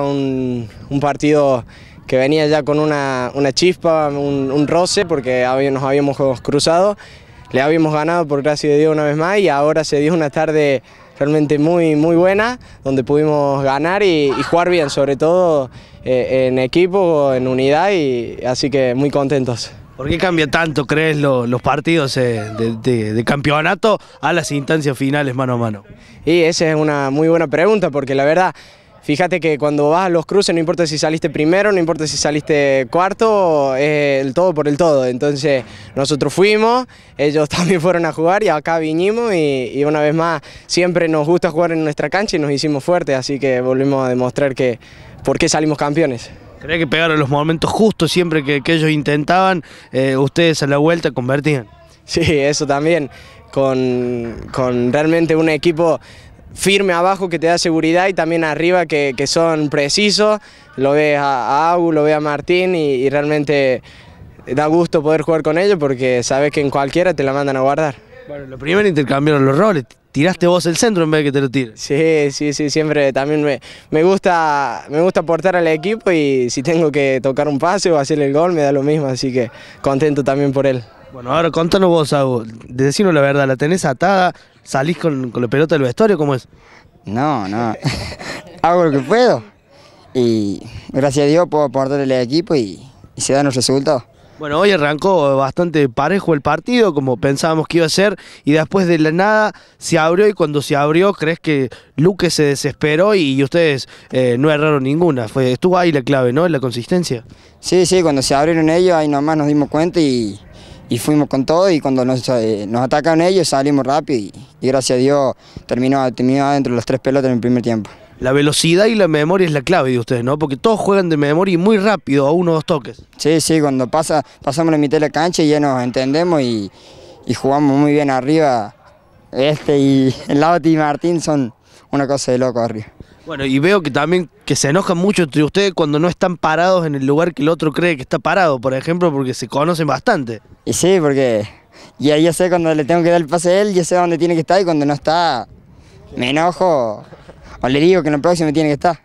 Un, partido que venía ya con una, chispa, un, roce, porque nos habíamos cruzado, le habíamos ganado por gracia de Dios una vez más y ahora se dio una tarde realmente muy, muy buena, donde pudimos ganar y, jugar bien, sobre todo eh, en equipo, en unidad, y así que muy contentos. ¿Por qué cambia tanto, crees, los partidos eh, de, de, campeonato a las instancias finales mano a mano? Y esa es una muy buena pregunta, porque la verdad Fíjate que cuando vas a los cruces, no importa si saliste primero, no importa si saliste cuarto, es el todo por el todo. Entonces nosotros fuimos, ellos también fueron a jugar y acá vinimos y, una vez más siempre nos gusta jugar en nuestra cancha y nos hicimos fuertes, así que volvimos a demostrar que por qué salimos campeones. Creo que pegaron los momentos justos siempre que, ellos intentaban, eh, ustedes a la vuelta convertían. Sí, eso también. Con, con, realmente un equipo firme abajo que te da seguridad y también arriba que, son precisos. Lo ves a, Agu, lo ve a Martín y, realmente da gusto poder jugar con ellos porque sabes que en cualquiera te la mandan a guardar. Bueno, lo primero intercambiaron los roles. Tiraste vos el centro en vez de que te lo tires. Sí, sí, sí, siempre también me, gusta me gusta aportar al equipo y si tengo que tocar un pase o hacer el gol me da lo mismo, así que contento también por él. Bueno, ahora contanos vos, de decinos la verdad, ¿la tenés atada? ¿Salís con, con la pelota del vestuario? ¿Cómo es? No, no. Hago lo que puedo y gracias a Dios puedo aportarle el equipo y, se dan los resultados. Bueno, hoy arrancó bastante parejo el partido, como pensábamos que iba a ser, y después de la nada se abrió, y cuando se abrió, crees que Luque se desesperó y, ustedes eh, no erraron ninguna. Fue, estuvo ahí la clave, ¿no? La consistencia. Sí, sí, cuando se abrieron ellos, ahí nomás nos dimos cuenta y, y fuimos con todo y cuando nos, eh, atacaron ellos salimos rápido y, gracias a Dios terminó, terminó de las tres pelotas en el primer tiempo. La velocidad y la memoria es la clave de ustedes, ¿no? Porque todos juegan de memoria y muy rápido, a uno o dos toques. Sí, sí, cuando pasa, pasamos la mitad de la cancha y ya nos entendemos y, jugamos muy bien arriba. Este y el lado de Martín son una cosa de loco arriba. Bueno, y veo que también que se enojan mucho entre ustedes cuando no están parados en el lugar que el otro cree que está parado, por ejemplo, porque se conocen bastante. Y sí, porque ya, ya sé cuando le tengo que dar el pase a él, ya sé dónde tiene que estar y cuando no está me enojo o le digo que en el próximo tiene que estar.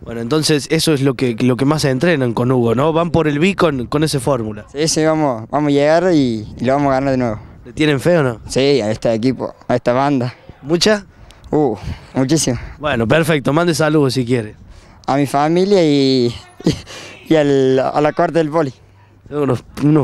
Bueno, entonces eso es lo que, lo que más se entrenan con Hugo, ¿no? Van por el B con, esa fórmula. Sí, sí, vamos, vamos a llegar y, lo vamos a ganar de nuevo. ¿Le tienen fe o no? Sí, a este equipo, a esta banda. ¿Muchas? Uh, muchísimo. Bueno, perfecto. Mande saludos si quiere. A mi familia y, y, a la del boli. Unos,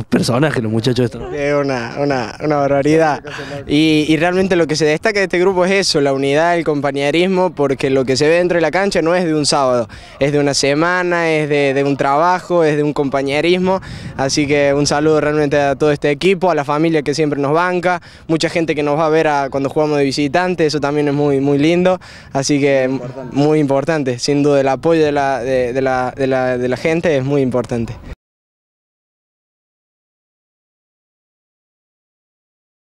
personajes los muchachos estos. Es una, una, barbaridad. Y, realmente lo que se destaca de este grupo es eso, la unidad, el compañerismo, porque lo que se ve dentro de la cancha no es de un sábado, es de una semana, es de, un trabajo, es de un compañerismo. Así que un saludo realmente a todo este equipo, a la familia que siempre nos banca, mucha gente que nos va a ver a, cuando jugamos de visitante, eso también es muy, muy lindo. Así que muy importante, sin duda el apoyo de la gente es muy importante.